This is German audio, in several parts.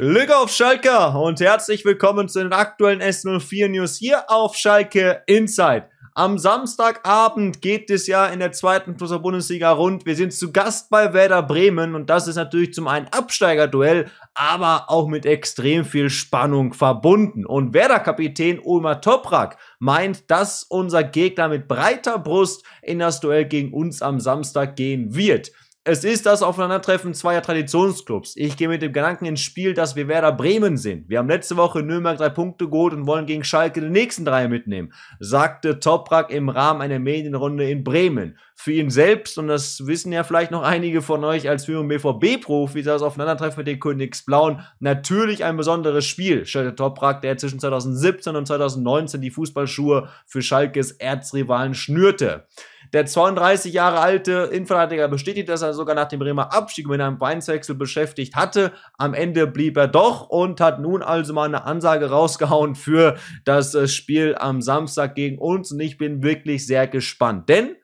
Glück auf Schalke und herzlich willkommen zu den aktuellen S04 News hier auf Schalke Inside. Am Samstagabend geht es ja in der zweiten Plus Bundesliga rund. Wir sind zu Gast bei Werder Bremen und das ist natürlich zum einen Absteigerduell, aber auch mit extrem viel Spannung verbunden. Und Werder-Kapitän Ulmer Toprak meint, dass unser Gegner mit breiter Brust in das Duell gegen uns am Samstag gehen wird. Es ist das Aufeinandertreffen zweier Traditionsclubs. Ich gehe mit dem Gedanken ins Spiel, dass wir Werder Bremen sind. Wir haben letzte Woche in Nürnberg drei Punkte geholt und wollen gegen Schalke den nächsten drei mitnehmen, sagte Toprak im Rahmen einer Medienrunde in Bremen. Für ihn selbst, und das wissen ja vielleicht noch einige von euch als früheren BVB-Profi, das Aufeinandertreffen mit den Königsblauen natürlich ein besonderes Spiel, stellte Toprak, der zwischen 2017 und 2019 die Fußballschuhe für Schalkes Erzrivalen schnürte. Der 32 Jahre alte Innenverteidiger bestätigt, dass er sogar nach dem Bremer Abstieg mit einem Beinswechsel beschäftigt hatte. Am Ende blieb er doch und hat nun also mal eine Ansage rausgehauen für das äh, Spiel am Samstag gegen uns. Und ich bin wirklich sehr gespannt, denn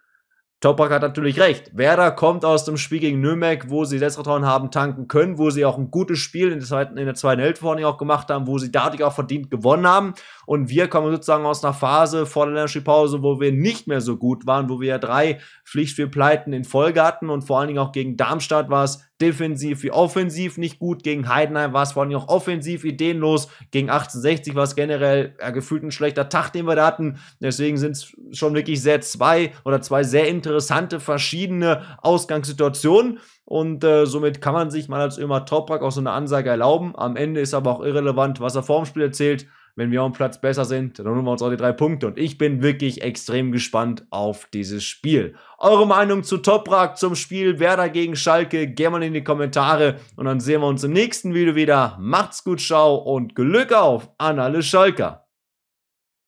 Toprak hat natürlich recht. Werder kommt aus dem Spiel gegen Nürnberg, wo sie Selbstvertrauen haben tanken können, wo sie auch ein gutes Spiel in der zweiten, in der zweiten Hälfte vor allem auch gemacht haben, wo sie dadurch auch verdient gewonnen haben. Und wir kommen sozusagen aus einer Phase vor der Länderspielpause, wo wir nicht mehr so gut waren, wo wir ja drei Pflichtspielpleiten in Folge hatten und vor allen Dingen auch gegen Darmstadt war es defensiv wie offensiv nicht gut. Gegen Heidenheim war es vor allem auch offensiv ideenlos. Gegen 1860 war es generell ja, gefühlt ein schlechter Tag, den wir da hatten. Deswegen sind es schon wirklich sehr zwei oder zwei sehr interessante verschiedene Ausgangssituationen. Und äh, somit kann man sich mal als Ömer Toprak auch so eine Ansage erlauben. Am Ende ist aber auch irrelevant, was er vorm Spiel erzählt. Wenn wir auf dem Platz besser sind, dann holen wir uns auch die drei Punkte. Und ich bin wirklich extrem gespannt auf dieses Spiel. Eure Meinung zu Toprak, zum Spiel Werder gegen Schalke, gerne mal in die Kommentare. Und dann sehen wir uns im nächsten Video wieder. Macht's gut, ciao und Glück auf an alle Schalker.